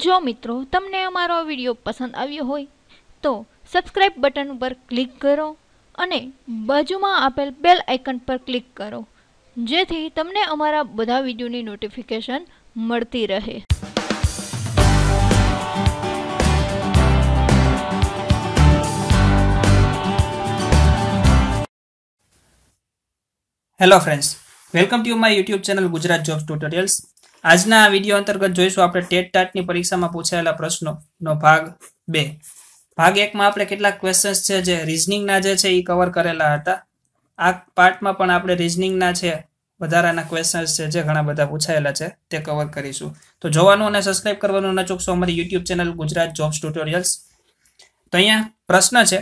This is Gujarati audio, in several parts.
જો મિત્રો તમને અમારો વિડીયો પસંદ આવ્યો હોય તો સબસ્ક્રાઈબ બટન ઉપર ક્લિક કરો અને બાજુમાં આપેલ બેલ આઇકન પર ક્લિક કરો જેથી તમને અમારા બધા વિડીયોની નોટિફિકેશન મળતી રહે hello friends welcome to my YouTube channel Gujarat job tutorials આજના આ વિડીયો અંતર્ગત જોઈશું આપણે ટેટ ટાટની પરીક્ષામાં પૂછાયેલા પ્રશ્નોનો ભાગ બે ભાગ એકમાં આપણે કેટલાક ક્વેશ્ચન્સ છે જે રિઝનિંગના જે છે એ કવર કરેલા હતા આ પાર્ટમાં પણ આપણે રિઝનિંગના છે વધારાના ક્વેશ્ચન્સ છે જે ઘણા બધા પૂછાયેલા છે તે કવર કરીશું તો જોવાનું અને સબસ્ક્રાઇબ કરવાનું ના ચૂકશો અમારી YouTube channel Gujarat jobs tutorials તો અહીંયા પ્રશ્ન છે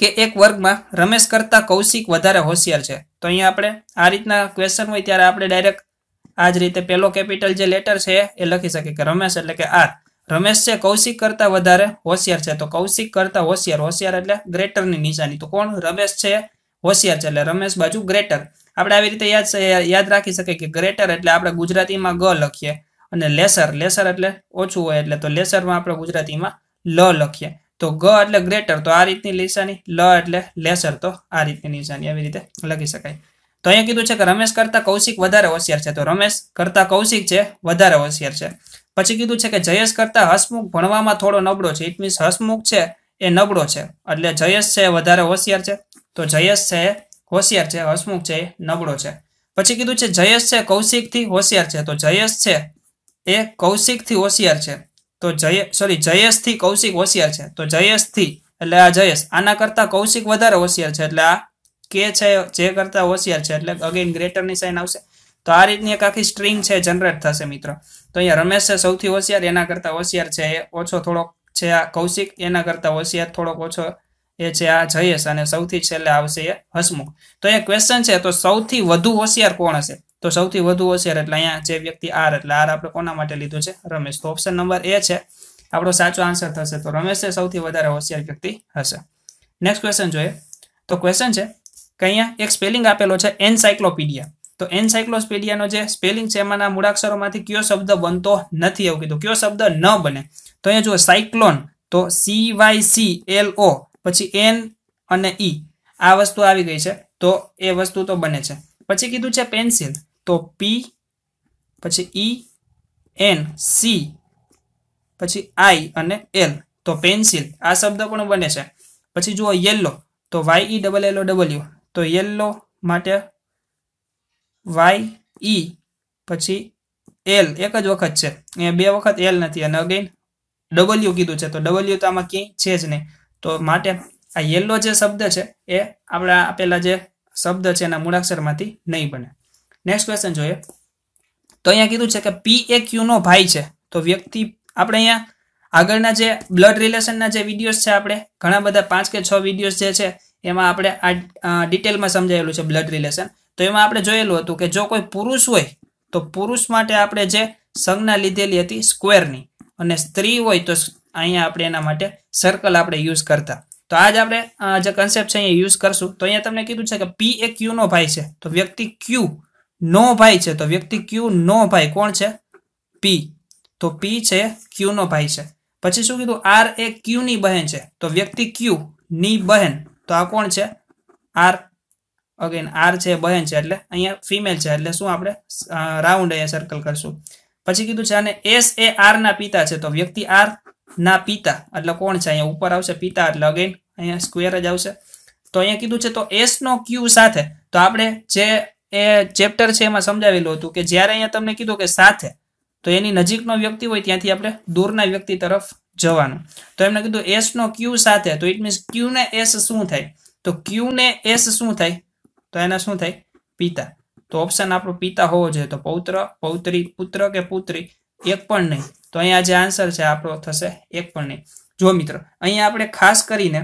કે એક વર્ગમાં રમેશ કરતાં કૌશિક વધારે હોશિયાર છે તો અહીંયા આપણે આ રીતના ક્વેશ્ચન હોય ત્યારે આપણે ડાયરેક્ટ આ જ રીતે પેલો કેપિટલ જે લેટર છે એ લખી શકે કે રમેશ એટલે કે આર રમેશ છે કૌશિક કરતા વધારે હોશિયાર છે તો કૌશિક કરતા હોશિયાર હોશિયાર એટલે ગ્રેટરની નિશાની તો કોણ રમેશ છે હોશિયાર છે એટલે રમેશ બાજુ ગ્રેટર આપણે આવી રીતે યાદ યાદ રાખી શકીએ કે ગ્રેટર એટલે આપણે ગુજરાતીમાં ગ લખીએ અને લેસર લેસર એટલે ઓછું હોય એટલે તો લેસરમાં આપણે ગુજરાતીમાં લ લખીએ તો ગ એટલે ગ્રેટર તો આ રીતની નિશાની લ એટલે લેસર તો આ રીતની નિશાની આવી રીતે લખી શકાય તો અહીંયા કીધું છે કે રમેશ કરતાં કૌશિક વધારે હોશિયાર છે તો રમેશ કરતા કૌશિક છે વધારે હોશિયાર છે પછી કીધું છે કે જયેશ કરતાં હસમુખ ભણવામાં થોડો નબળો છે ઇટ મીન્સ હસમુખ છે એ નબળો છે એટલે જયેશ છે વધારે હોશિયાર છે તો જયેશ છે હોશિયાર છે હસમુખ છે એ નબળો છે પછી કીધું છે જયેશ છે કૌશિકથી હોશિયાર છે તો જયેશ છે એ કૌશિકથી હોશિયાર છે તો જય સોરી જયેશથી કૌશિક હોશિયાર છે તો જયેશથી એટલે આ જયેશ આના કરતાં કૌશિક વધારે હોશિયાર છે એટલે આ કે છે જે કરતાં હોશિયાર છે એટલે અગેન ગ્રેટરની સાઇન આવશે તો આ રીતની એક આખી સ્ટ્રીંગ છે જનરેટ થશે મિત્રો તો અહીંયા રમેશ છે સૌથી હોશિયાર એના કરતાં હોશિયાર છે એ ઓછો થોડોક છે આ કૌશિક એના કરતાં હોશિયાર થોડોક ઓછો એ છે આ જયેશ અને સૌથી છેલ્લે આવશે એ હસમુખ તો એ ક્વેશ્ચન છે તો સૌથી વધુ હોશિયાર કોણ હશે તો સૌથી વધુ હોશિયાર એટલે અહીંયા જે વ્યક્તિ આર એટલે આર આપણે કોના માટે લીધું છે રમેશ તો ઓપ્શન નંબર એ છે આપણો સાચો આન્સર થશે તો રમેશ સૌથી વધારે હોશિયાર વ્યક્તિ હશે નેક્સ્ટ ક્વેશ્ચન જોઈએ તો ક્વેશ્ચન છે કે અહીંયા એક સ્પેલિંગ આપેલો છે એન્સાયક્લોપીડિયા તો એન્સાયક્લોપીડિયાનો જે સ્પેલિંગ છે એમાંના મૂળાક્ષરોમાંથી કયો શબ્દ બનતો નથી એવું કીધું કયો શબ્દ ન બને તો અહીંયા જુઓ સાયક્લોન તો C Y C L O પછી એન અને ઈ e. આ વસ્તુ આવી ગઈ છે તો એ વસ્તુ તો બને છે પછી કીધું છે પેન્સિલ તો પી પછી ઈ એન સી પછી આઈ અને એલ તો પેન્સિલ આ શબ્દ પણ બને છે પછી જુઓ યેલ્લો તો Y E double L O W તો યલો માટે વાય ઈ e, પછી એલ એક જ વખત છે અહીંયા બે વખત એલ નથી અને અગેન ડબલ્યુ કીધું છે તો ડબલ્યુ તો આમાં ક્યાંય છે જ નહીં તો માટે આ યલો જે શબ્દ છે એ આપણા આપેલા જે શબ્દ છે એના મૂળાક્ષરમાંથી નહીં બને નેક્સ્ટ ક્વેશ્ચન જોઈએ તો અહીંયા કીધું છે કે પી એ ક્યુનો ભાઈ છે તો વ્યક્તિ આપણે અહીંયા આગળના જે બ્લડ રિલેશનના જે વિડીયોઝ છે આપણે ઘણા બધા પાંચ કે છ વિડીયોઝ જે છે એમાં આપણે આ ડિટેલમાં સમજાયેલું છે બ્લડ રિલેશન તો એમાં આપણે જોયેલું હતું કે જો કોઈ પુરુષ હોય તો પુરુષ માટે આપણે જે સંજ્ઞા લીધેલી હતી સ્ક્વેરની અને સ્ત્રી હોય તો અહીંયા આપણે એના માટે સર્કલ આપણે યુઝ કરતા તો આજ આપણે જે કન્સેપ્ટ છે અહીંયા યુઝ કરશું તો અહીંયા તમને કીધું છે કે પી એ ક્યુનો ભાઈ છે તો વ્યક્તિ ક્યુ નો ભાઈ છે તો વ્યક્તિ ક્યુ નો ભાઈ કોણ છે પી તો પી છે ક્યુનો ભાઈ છે પછી શું કીધું આર એ ક્યુની બહેન છે તો વ્યક્તિ ક્યુ ની બહેન તો આ કોણ છે આર અગેન આર છે બહેન છે એટલે અહીંયા ફિમેલ છે એટલે શું આપણે રાઉન્ડ અહીંયા સર્કલ કરશું પછી કીધું છે અને એસ એ આર ના પિતા છે તો વ્યક્તિ આર ના પિતા એટલે કોણ છે અહીંયા ઉપર આવશે પિતા એટલે અગેન અહીંયા સ્ક્વેર જ આવશે તો અહીંયા કીધું છે તો એસ નો ક્યુ સાથે તો આપણે જે એ ચેપ્ટર છે એમાં સમજાવેલું હતું કે જ્યારે અહીંયા તમને કીધું કે સાથે તો એની નજીકનો વ્યક્તિ હોય ત્યાંથી આપણે દૂરના વ્યક્તિ તરફ જવાનું તો એમને કીધું એસ નો ક્યુ સાથે તો ઇટ મીન્સ ક્યુ ને એસ શું થાય તો ક્યુ ને એસ શું થાય તો એના શું થાય પિતા તો ઓપ્શન આપણો પિતા હોવો જોઈએ તો પૌત્ર પૌત્રી પુત્ર કે પુત્રી એક પણ નહીં તો અહીંયા જે આન્સર છે આપણો થશે એક પણ નહીં જો મિત્રો અહીંયા આપણે ખાસ કરીને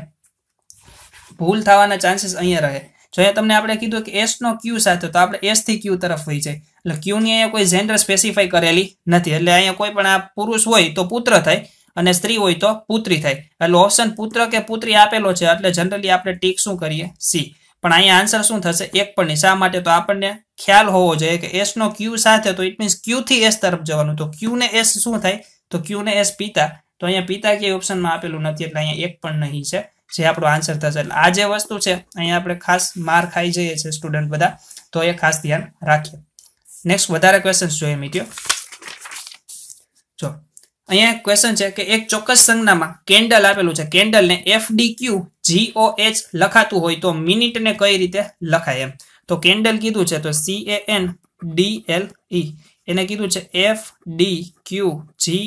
ભૂલ થવાના ચાન્સીસ અહીંયા રહે જો અહીંયા તમને આપણે કીધું કે એસ નો ક્યુ સાથે તો આપણે એસ થી ક્યુ તરફ વહી જાય એટલે ક્યુ ક્યુની અહીંયા કોઈ જેન્ડર સ્પેસિફાઈ કરેલી નથી એટલે અહીંયા કોઈ પણ આ પુરુષ હોય તો પુત્ર થાય અને સ્ત્રી હોય તો પુત્રી થાય એટલે ઓપ્શન પુત્ર કે પુત્રી આપેલો છે એટલે જનરલી આપણે ટીક શું કરીએ સી પણ અહીંયા આન્સર શું થશે એક પણ નહીં શા માટે તો આપણને ખ્યાલ હોવો જોઈએ કે એસનો ક્યુ સાથે તો ઇટ મીન્સ ક્યુથી એસ તરફ જવાનું તો ક્યુ ને એસ શું થાય તો ક્યુ ને એસ પિતા તો અહીંયા પિતા કે ઓપ્શનમાં આપેલું નથી એટલે અહીંયા એક પણ નહીં છે જે આપણો આન્સર થશે એટલે આ જે વસ્તુ છે અહીંયા આપણે ખાસ માર ખાઈ જઈએ છીએ સ્ટુડન્ટ બધા તો એ ખાસ ધ્યાન રાખીએ નેક્સ્ટ વધારે ક્વેશ્ચન્સ જોઈએ મિત્રો જો અહીંયા એક ક્વેશ્ચન છે કે એક ચોક્કસ સંજ્ઞામાં કેન્ડલ આપેલું છે કેન્ડલને F D Q G O H લખાતું હોય તો મિનિટને કઈ રીતે લખાય એમ તો કેન્ડલ કીધું છે તો C A N D L E એને કીધું છે F D Q G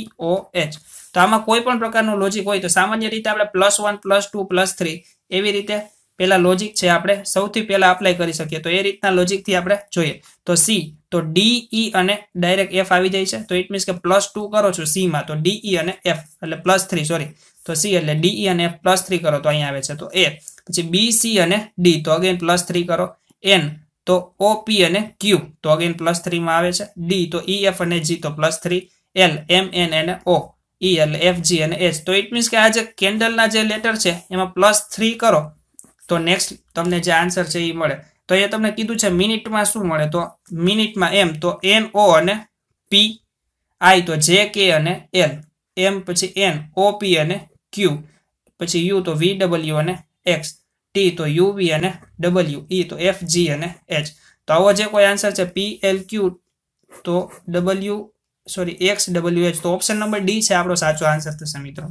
H તો આમાં કોઈ પણ પ્રકારનું લોજિક હોય તો સામાન્ય રીતે આપણે plus one plus two plus three એવી રીતે પહેલાં લોજિક છે આપણે સૌથી પહેલાં અપ્લાય કરી શકીએ તો એ રીતના લોજિકથી આપણે જોઈએ તો સી તો ડી e અને ડાયરેક્ટ એફ આવી જાય છે તો ઇટ મીન્સ કે પ્લસ ટુ કરો છો સીમાં તો ડી ઈ e અને એફ એટલે પ્લસ થ્રી સોરી તો સી એટલે ડીઈ e અને એફ પ્લસ થ્રી કરો તો અહીંયા આવે છે તો એ પછી બી સી અને ડી તો અગેન પ્લસ થ્રી કરો એન તો ઓપી અને ક્યુ તો અગેન પ્લસ થ્રીમાં આવે છે ડી તો ઈ એફ અને જી તો plus three L M N અને ઓ ઈ એટલે એફ જી અને એચ તો ઇટ મીન્સ કે આ જે કેન્ડલના જે લેટર છે એમાં પ્લસ થ્રી કરો તો નેક્સ્ટ તમને જે આન્સર છે એ મળે તો એ તમને કીધું છે મિનિટમાં શું મળે તો મિનિટમાં એમ તો એન ઓ અને પી આઈ તો જે કે અને એલ એમ પછી એન ઓ પી અને ક્યુ પછી યુ તો વી ડબલ્યુ અને એક્સ ટી તો યુ વી અને ડબલ્યુ ઈ e, તો એફ જી અને એચ તો આવો જે કોઈ આન્સર છે પી એલ ક્યુ તો W sorry X W H તો ઓપ્શન નંબર ડી છે આપણો સાચો આન્સર થશે મિત્રો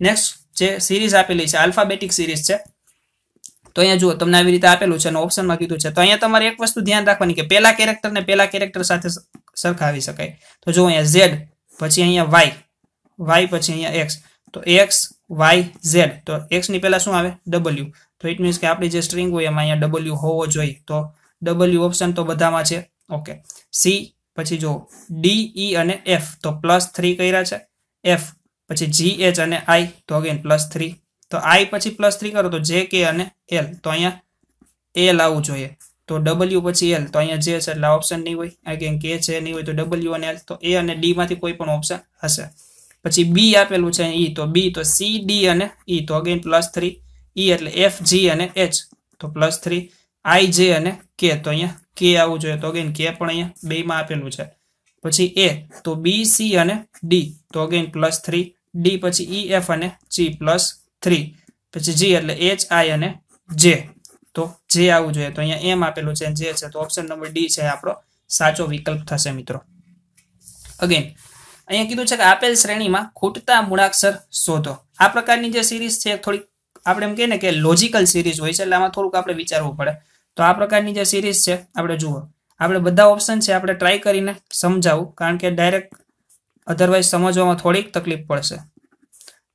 નેક્સ્ટ જે સિરીઝ આપેલી છે આલ્ફાબેટિક સિરીઝ છે તો અહીંયા જુઓ તમને આવી રીતે આપેલું છે અને ઓપ્શનમાં કીધું છે તો અહીંયા તમારે એક વસ્તુ ધ્યાન રાખવાની કે પહેલા કેરેક્ટરને પહેલા કેરેક્ટર સાથે સરખાવી શકાય તો જો અહીંયા ઝેડ પછી અહીંયા વાય વાય પછી અહીંયા એક્સ તો એક્સ વાય ઝેડ તો એક્સની પહેલાં શું આવે ડબલ્યુ તો ઇટ મીન્સ કે આપણી જે સ્ટ્રીંગ હોય એમાં અહીંયા ડબલ્યુ હોવો જોઈએ તો ડબલ્યુ ઓપ્શન તો બધામાં છે ઓકે સી પછી જો ડી ઈ અને એફ તો પ્લસ થ્રી કર્યા છે એફ પછી જી એચ અને આઈ તો અગેન પ્લસ થ્રી તો આઈ પછી પ્લસ થ્રી કરો તો જે કે અને એલ તો અહીંયા એલ આવવું જોઈએ તો ડબલ્યુ પછી એલ તો અહીંયા જે છે એટલે ઓપ્શન નહીં હોય આ કેમ કે છે નહીં હોય તો ડબલ્યુ અને એલ તો એ અને ડીમાંથી કોઈ પણ ઓપ્શન હશે પછી બી આપેલું છે ઈ e. તો બી તો સી ડી અને ઈ e. તો અગેન પ્લસ થ્રી ઈ એટલે એફ જી અને એચ તો પ્લસ થ્રી આઈ જે અને કે તો અહીંયા કે આવવું જોઈએ તો અગેન કે પણ અહીંયા બેમાં આપેલું છે પછી એ તો બી સી અને ડી તો અગેન પ્લસ થ્રી ડી પછી ઈ e, એફ અને જી પ્લસ થ્રી પછી જી એટલે એચ આઈ અને જે તો જે આવવું જોઈએ તો અહીંયા એમ આપેલું છે જે છે તો ઓપ્શન નંબર ડી છે આપણો સાચો વિકલ્પ થશે મિત્રો અગેન અહીંયા કીધું છે કે આપેલ શ્રેણીમાં ખૂટતા મૂળાક્ષર શોધો આ પ્રકારની જે સિરીઝ છે થોડીક આપણે એમ કહીએ ને કે લોજિકલ સિરીઝ હોય છે એટલે આમાં થોડુંક આપણે વિચારવું પડે તો આ પ્રકારની જે સિરીઝ છે આપણે જુઓ આપણે બધા ઓપ્શન છે આપણે ટ્રાય કરીને સમજાવું કારણ કે ડાયરેક્ટ અધરવાઇઝ સમજવામાં થોડીક તકલીફ પડશે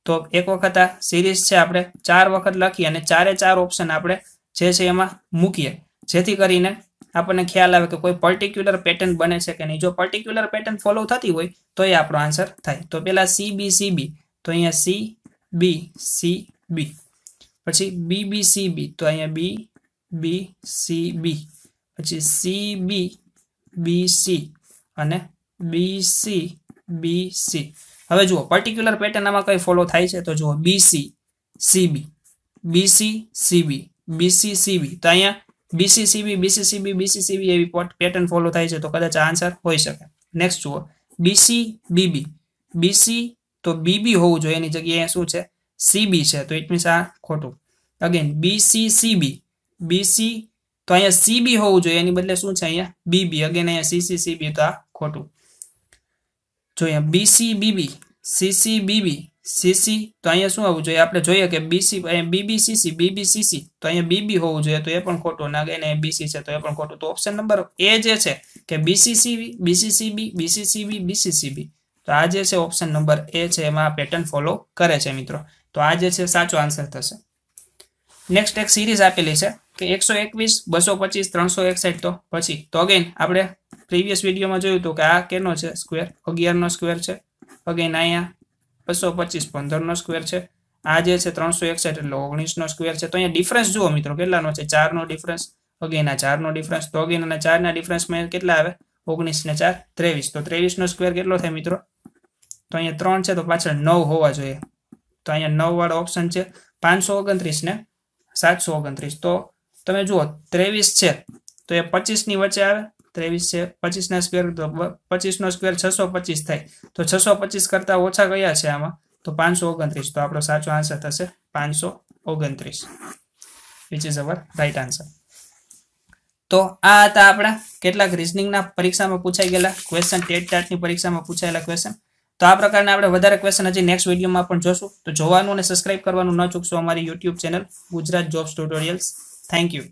તો એક વખત આ સિરીઝ છે આપણે ચાર વખત લખીએ અને ચારે ચાર ઓપ્શન આપણે જે છે એમાં મૂકીએ જેથી કરીને આપણને ખ્યાલ આવે કે કોઈ પર્ટિક્યુલર પેટર્ન બને છે કે નહીં જો પર્ટિક્યુલર પેટર્ન ફોલો થતી હોય તો એ આપણો આન્સર થાય તો પહેલાં સી બી સી બી તો અહીંયા સી બી સી બી પછી બી બી સી બી તો અહીંયા બી બી સી બી પછી સી બી બી સી અને બી સી બી સી હવે જુઓ પર્ટિક્યુલર પેટર્ન આમાં કઈ ફોલો થાય છે તો જુઓ B C C B B C C B B C C B તો અહીંયા B C C B B C C B B C C B એવી પેટર્ન ફોલો થાય છે તો કદાચ આન્સર હોઈ શકે નેક્સ્ટ જુઓ બીસી બીબી બીસી તો બીબી હોવું જોઈએ એની જગ્યાએ શું છે સીબી છે તો ઇટ મીન્સ આ ખોટું અગેન બીસી સીબી બીસી તો અહીંયા સીબી હોવું જોઈએ એની બદલે શું છે અહીંયા બીબી અગેન અહીંયા સીસી સીબી તો આ ખોટું જો અહીંયા B C B B C C B B C C તો અહીંયા શું આવવું જોઈએ આપણે જોઈએ કે બીસી અહીંયા બીબી સીસી બીબી સીસી તો અહીંયા બીબી હોવું જોઈએ તો એ પણ ખોટું નાગે ને બીસી છે તો એ પણ ખોટું તો ઓપ્શન નંબર એ જે છે કે બીસીસીબી બીસીસીબી બીસીસીબી બીસીસીબી તો આ જે છે ઓપ્શન નંબર એ છે એમાં પેટર્ન ફોલો કરે છે મિત્રો તો આ જે છે સાચો આન્સર થશે નેક્સ્ટ એક સિરીઝ આપેલી છે કે એકસો એકવીસ બસો પચીસ ત્રણસો એકસઠ તો પછી તો અગેન આપણે પ્રીવિયસ વિડીયોમાં જોયું હતું કે આ કેનો છે સ્ક્વેર અગિયારનો સ્ક્વેર છે અગેન અહીંયા બસો પચીસ પંદરનો સ્કવેર છે આ જે છે ત્રણસો એકસઠ એટલે ઓગણીસનો સ્કવેર છે તો અહીંયા ડિફરન્સ જુઓ મિત્રો કેટલાનો છે ચારનો ડિફરન્સ અગેન આ ચારનો ડિફરન્સ તો અગેન અને ચારના ડિફરન્સમાં કેટલા આવે ઓગણીસ ને ચાર ત્રેવીસ તો ત્રેવીસનો સ્ક્વેર કેટલો થાય મિત્રો તો અહીંયા ત્રણ છે તો પાછળ નવ હોવા જોઈએ તો અહીંયા નવ વાળો ઓપ્શન છે પાંચસો ઓગણત્રીસ ને સાતસો ઓગણત્રીસ તો તમે જુઓ ત્રેવીસ છે તો એ પચીસની વચ્ચે આવે ત્રેવીસ છે પચીસના સ્કવેર તો પચીસનો સ્ક્વેર છસો પચીસ થાય તો છસો પચીસ કરતાં ઓછા કયા છે આમાં તો પાંચસો ઓગણત્રીસ તો આપણો સાચો આન્સર થશે પાંચસો ઓગણત્રીસ which is our right answer તો આ હતા આપણા કેટલાક રિઝનિંગના પરીક્ષામાં પૂછાઈ ગયેલા ક્વેશ્ચન ટેટ ટાટની પરીક્ષામાં પૂછાયેલા ક્વેશ્ચન તો આ પ્રકારના આપણે વધારે ક્વેશ્ચન હજી નેક્સ્ટ વિડીયોમાં પણ જોશું તો જોવાનું અને સબસ્ક્રાઇબ કરવાનું ન ચૂકશો અમારી YouTube channel Gujarat jobs tutorials thank you